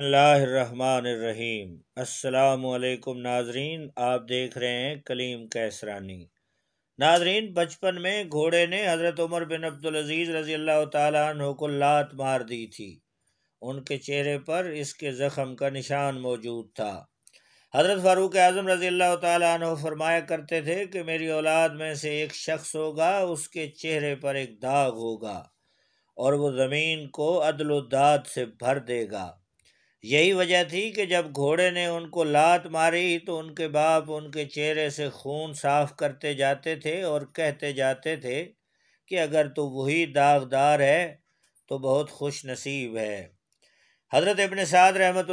बसमीम असलकुम नाजरीन आप देख रहे हैं कलीम कैसरानी नाजरीन बचपन में घोड़े ने हज़रत उमर बिन अब्दुलज़ीज़ रज़ी अल्लाह तु को लात मार दी थी उनके चेहरे पर इसके ज़ख़म का निशान मौजूद था हज़रत फ़ारूक आज़म रज़ी अल्लाह तु फरमाया करते थे कि मेरी औलाद में से एक शख्स होगा उसके चेहरे पर एक दाग होगा और वो ज़मीन को अदलोदाद से भर देगा यही वजह थी कि जब घोड़े ने उनको लात मारी तो उनके बाप उनके चेहरे से खून साफ करते जाते थे और कहते जाते थे कि अगर तो वही दागदार है तो बहुत खुश नसीब है हज़रत इबन साद रहमत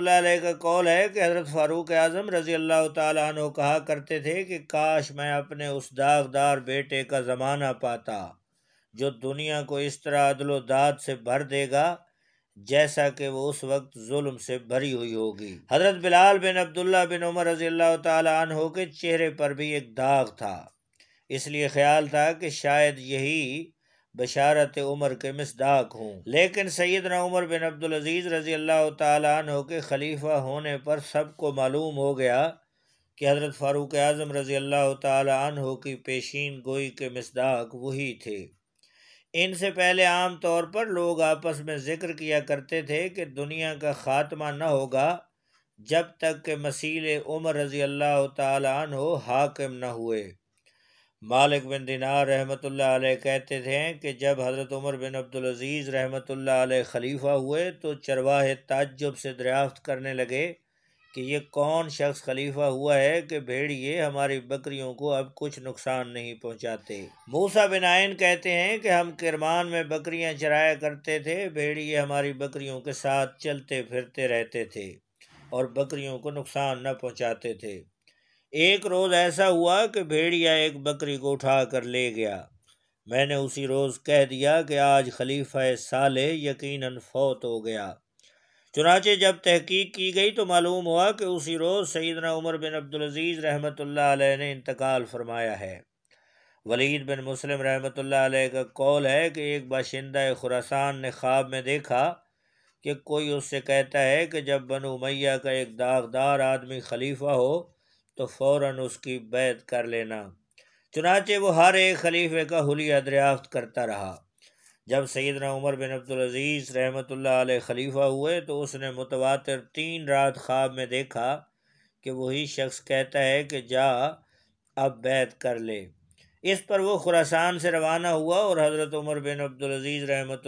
का कौल है कि हज़रत फ़ारूक आज़म रज़ी अल्लाह तु कहा करते थे कि काश मैं अपने उस दागदार बेटे का ज़माना पाता जो दुनिया को इस तरह अदलोदाद से भर देगा जैसा कि वो उस वक्त जुल्म से भरी हुई होगी हम्म। हज़रत बिलाल बिन अब्दुल्ला बिन उमर रजी के चेहरे पर भी एक दाग था इसलिए ख्याल था कि शायद यही बशारत उमर के मसदाक हूँ लेकिन सैदना उमर बिन अब्दुल अजीज़ रजी अल्लाह हो के खलीफा होने पर सबको मालूम हो गया कि हज़रत फ़ारूक आज़म रज़ी अल्लाह हो की पेशीन गोई के मसदाक वही थे इनसे पहले आम तौर पर लोग आपस में जिक्र किया करते थे कि दुनिया का ख़ात्मा न होगा जब तक कि मसील उमर रज़ी अल्लाह तन हो हाकिम न हुए मालिक बिन दिनार रहमत कहते थे कि जब हज़रत उमर बिन अब्दुलज़ीज़ रहमत खलीफ़ा हुए तो चरवाहे ताजुब से दरियाफ़्त करने लगे कि ये कौन शख्स खलीफा हुआ है कि भेड़िए हमारी बकरियों को अब कुछ नुकसान नहीं पहुंचाते मूसा बिनायन कहते हैं कि हम किरमान में बकरियां चराया करते थे भेड़िए हमारी बकरियों के साथ चलते फिरते रहते थे और बकरियों को नुकसान न पहुंचाते थे एक रोज़ ऐसा हुआ कि भेड़िया एक बकरी को उठा कर ले गया मैंने उसी रोज़ कह दिया कि आज खलीफा साले यकीन फौत हो गया चुनाचे जब तहकीक की गई तो मालूम हुआ कि उसी रोज़ सईदना उमर बिन अब्दुलज़ीज़ रहमत ने इंतकाल फरमाया है वलीद बिन मुस्लिम रहमत का कौल है कि एक बाशिंदा खुरासान ने ख्वाब में देखा कि कोई उससे कहता है कि जब बन उमैया का एक दागदार आदमी खलीफा हो तो फ़ौर उसकी बैत कर लेना चुनाचे वो हर एक खलीफे का हुलिया दरियाफ्त करता रहा जब सैदना उमर बिन अब्दुलज़ीज़ रहमत खलीफा हुए तो उसने मुतवातर तीन रात ख्वाब में देखा कि वही शख्स कहता है कि जा अब बैत कर ले इस पर वो खुरासान से रवाना हुआ और हज़रत उमर बिन अब्दुलज़ीज़ रहमत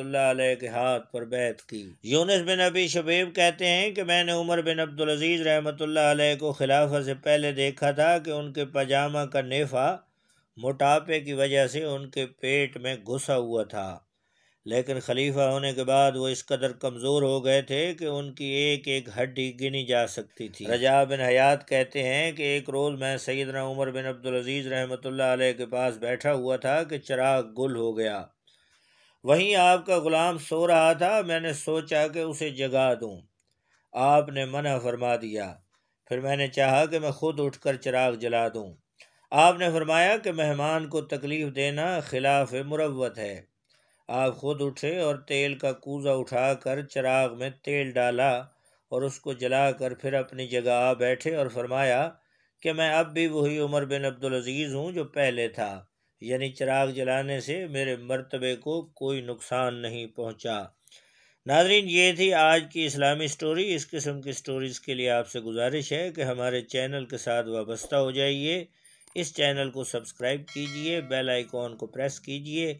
के हाथ पर बैत की यूनस बिन अबी शबेब कहते हैं कि मैंने उमर बिन अब्दुलज़ीज़ रहमत को खिलाफत से पहले देखा था कि उनके पजामा का नेफा मोटापे की वजह से उनके पेट में घुसा हुआ था लेकिन खलीफा होने के बाद वो इस कदर कमज़ोर हो गए थे कि उनकी एक एक हड्डी गिनी जा सकती थी रजा बिन हयात कहते हैं कि एक रोज़ मैं सैदना उमर बिन अब्दुलज़ीज़ रहमत अलैह के पास बैठा हुआ था कि चराग गुल हो गया वहीं आपका ग़ुलाम सो रहा था मैंने सोचा कि उसे जगा दूँ आपने मना फरमा दिया फिर मैंने चाहा कि मैं खुद उठकर चिराग जला दूँ आपने फरमाया कि मेहमान को तकलीफ़ देना खिलाफ मुरवत है आप खुद उठे और तेल का कूज़ा उठाकर चराग में तेल डाला और उसको जलाकर फिर अपनी जगह आ बैठे और फरमाया कि मैं अब भी वही उमर बिन अब्दुलज़ीज़ हूँ जो पहले था यानी चिराग जलाने से मेरे मर्तबे को कोई नुकसान नहीं पहुँचा नाजरीन ये थी आज की इस्लामी स्टोरी इस किस्म की स्टोरीज़ के लिए आपसे गुजारिश है कि हमारे चैनल के साथ वाबस्ता हो जाइए इस चैनल को सब्सक्राइब कीजिए बेल आइकॉन को प्रेस कीजिए